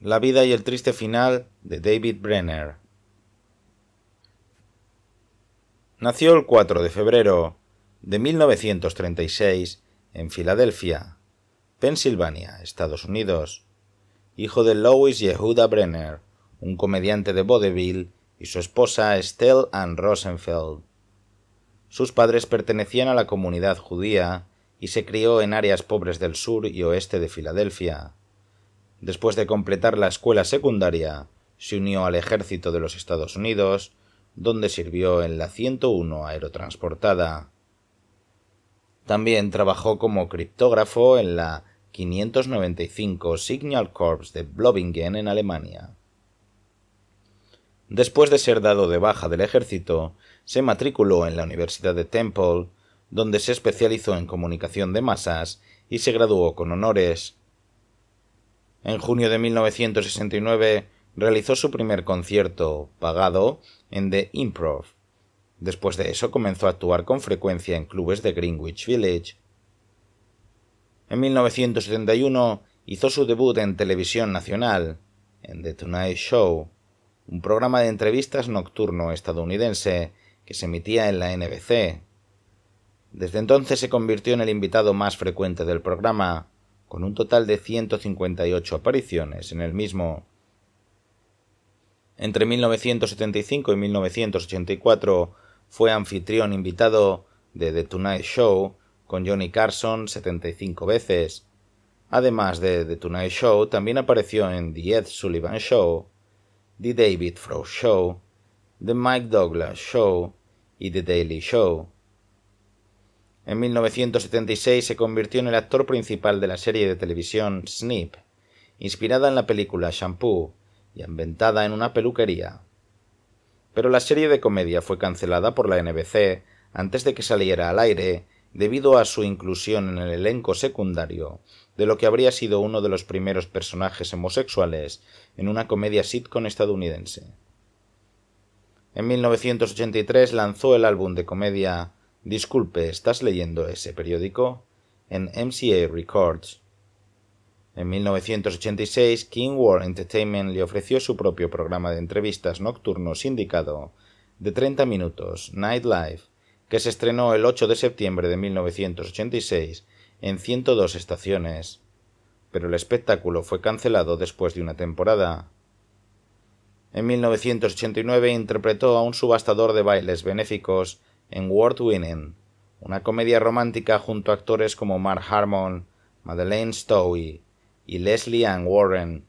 La vida y el triste final de David Brenner. Nació el 4 de febrero de 1936 en Filadelfia, Pensilvania, Estados Unidos, hijo de Louis Yehuda Brenner, un comediante de vaudeville, y su esposa Estelle Ann Rosenfeld. Sus padres pertenecían a la comunidad judía y se crió en áreas pobres del sur y oeste de Filadelfia Después de completar la escuela secundaria, se unió al ejército de los Estados Unidos, donde sirvió en la 101 aerotransportada. También trabajó como criptógrafo en la 595 Signal Corps de Blobingen en Alemania. Después de ser dado de baja del ejército, se matriculó en la Universidad de Temple, donde se especializó en comunicación de masas y se graduó con honores. En junio de 1969 realizó su primer concierto pagado en The Improv. Después de eso comenzó a actuar con frecuencia en clubes de Greenwich Village. En 1971 hizo su debut en televisión nacional, en The Tonight Show, un programa de entrevistas nocturno estadounidense que se emitía en la NBC. Desde entonces se convirtió en el invitado más frecuente del programa, con un total de 158 apariciones en el mismo. Entre 1975 y 1984 fue anfitrión invitado de The Tonight Show con Johnny Carson 75 veces. Además de The Tonight Show, también apareció en The Ed Sullivan Show, The David Frost Show, The Mike Douglas Show y The Daily Show. En 1976 se convirtió en el actor principal de la serie de televisión Snip, inspirada en la película Shampoo y ambientada en una peluquería. Pero la serie de comedia fue cancelada por la NBC antes de que saliera al aire debido a su inclusión en el elenco secundario de lo que habría sido uno de los primeros personajes homosexuales en una comedia sitcom estadounidense. En 1983 lanzó el álbum de comedia Disculpe, ¿estás leyendo ese periódico? En MCA Records. En 1986, King World Entertainment le ofreció su propio programa de entrevistas nocturno sindicado de 30 minutos, Nightlife, que se estrenó el 8 de septiembre de 1986 en 102 estaciones, pero el espectáculo fue cancelado después de una temporada. En 1989 interpretó a un subastador de bailes benéficos en World Winning, una comedia romántica junto a actores como Mark Harmon, Madeleine Stowe y Leslie Ann Warren.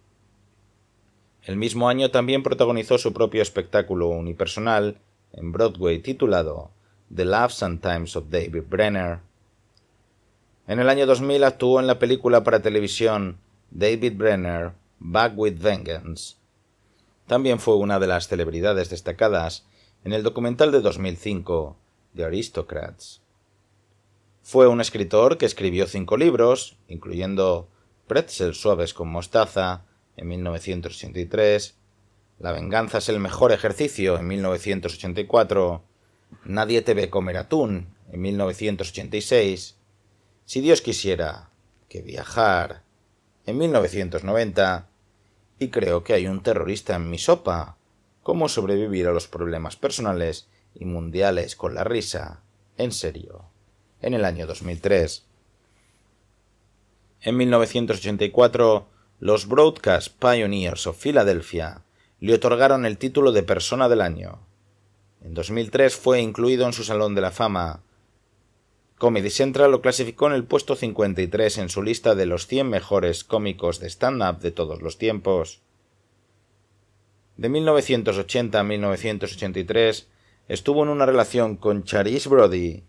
El mismo año también protagonizó su propio espectáculo unipersonal en Broadway titulado The Loves and Times of David Brenner. En el año 2000 actuó en la película para televisión David Brenner, Back with Vengeance. También fue una de las celebridades destacadas en el documental de 2005 de Aristocrats. Fue un escritor que escribió cinco libros, incluyendo Pretzel suaves con mostaza en 1983, La venganza es el mejor ejercicio en 1984, Nadie te ve comer atún en 1986, Si Dios quisiera que viajar en 1990, y creo que hay un terrorista en mi sopa, cómo sobrevivir a los problemas personales y mundiales con la risa, en serio, en el año 2003. En 1984, los Broadcast Pioneers of Philadelphia le otorgaron el título de Persona del Año. En 2003 fue incluido en su Salón de la Fama. Comedy Central lo clasificó en el puesto 53 en su lista de los 100 mejores cómicos de stand-up de todos los tiempos. De 1980 a 1983, estuvo en una relación con Charis Brody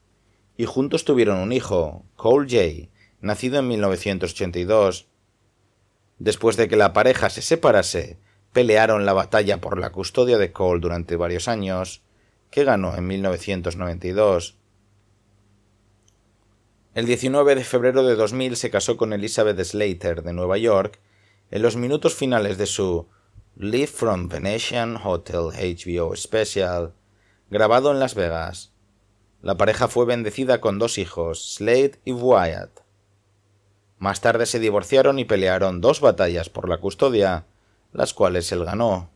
y juntos tuvieron un hijo, Cole Jay, nacido en 1982. Después de que la pareja se separase, pelearon la batalla por la custodia de Cole durante varios años, que ganó en 1992. El 19 de febrero de 2000 se casó con Elizabeth Slater de Nueva York en los minutos finales de su Live from Venetian Hotel HBO Special grabado en Las Vegas. La pareja fue bendecida con dos hijos, Slade y Wyatt. Más tarde se divorciaron y pelearon dos batallas por la custodia, las cuales él ganó.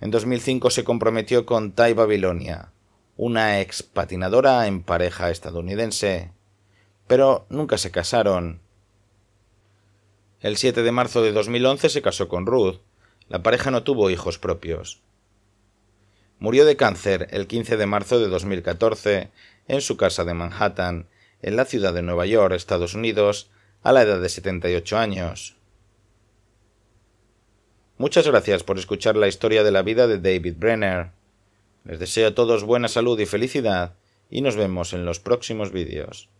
En 2005 se comprometió con Ty Babilonia, una ex patinadora en pareja estadounidense, pero nunca se casaron. El 7 de marzo de 2011 se casó con Ruth. La pareja no tuvo hijos propios. Murió de cáncer el 15 de marzo de 2014 en su casa de Manhattan, en la ciudad de Nueva York, Estados Unidos, a la edad de 78 años. Muchas gracias por escuchar la historia de la vida de David Brenner. Les deseo a todos buena salud y felicidad y nos vemos en los próximos vídeos.